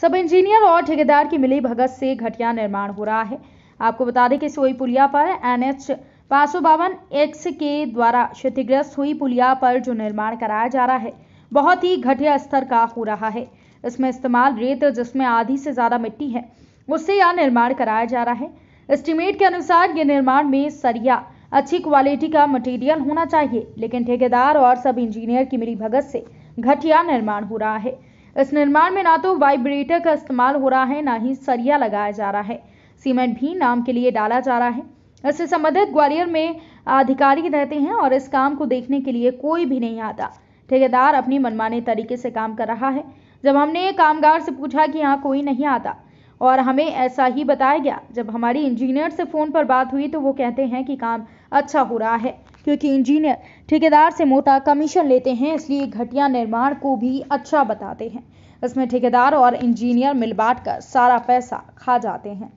सब इंजीनियर और ठेकेदार की मिली भगत से घटिया निर्माण हो रहा है आपको बता दें कि सोई पुलिया पर एन एच बावन एक्स के द्वारा क्षतिग्रस्त हुई पुलिया पर जो निर्माण कराया जा रहा है बहुत ही घटिया स्तर का हो रहा है इसमें इस्तेमाल रेत जिसमें आधी से ज़्यादा मिट्टी है उससे यह निर्माण कराया जा रहा है एस्टिमेट के अनुसार ये निर्माण में सरिया अच्छी क्वालिटी का मटेरियल होना चाहिए लेकिन ठेकेदार और सब इंजीनियर की मिली भगत से घटिया निर्माण हो रहा है इस निर्माण में ना तो वाइब्रेटर का इस्तेमाल हो रहा है ना ही सरिया लगाया जा रहा है सीमेंट भी नाम के लिए डाला जा रहा है इससे संबंधित ग्वालियर में अधिकारी रहते हैं और इस काम को देखने के लिए कोई भी नहीं आता ठेकेदार अपनी मनमाने तरीके से काम कर रहा है जब हमने कामगार से पूछा कि यहाँ कोई नहीं आता और हमें ऐसा ही बताया गया जब हमारी इंजीनियर से फ़ोन पर बात हुई तो वो कहते हैं कि काम अच्छा हो रहा है क्योंकि इंजीनियर ठेकेदार से मोटा कमीशन लेते हैं इसलिए घटिया निर्माण को भी अच्छा बताते हैं इसमें ठेकेदार और इंजीनियर मिल बांट कर सारा पैसा खा जाते हैं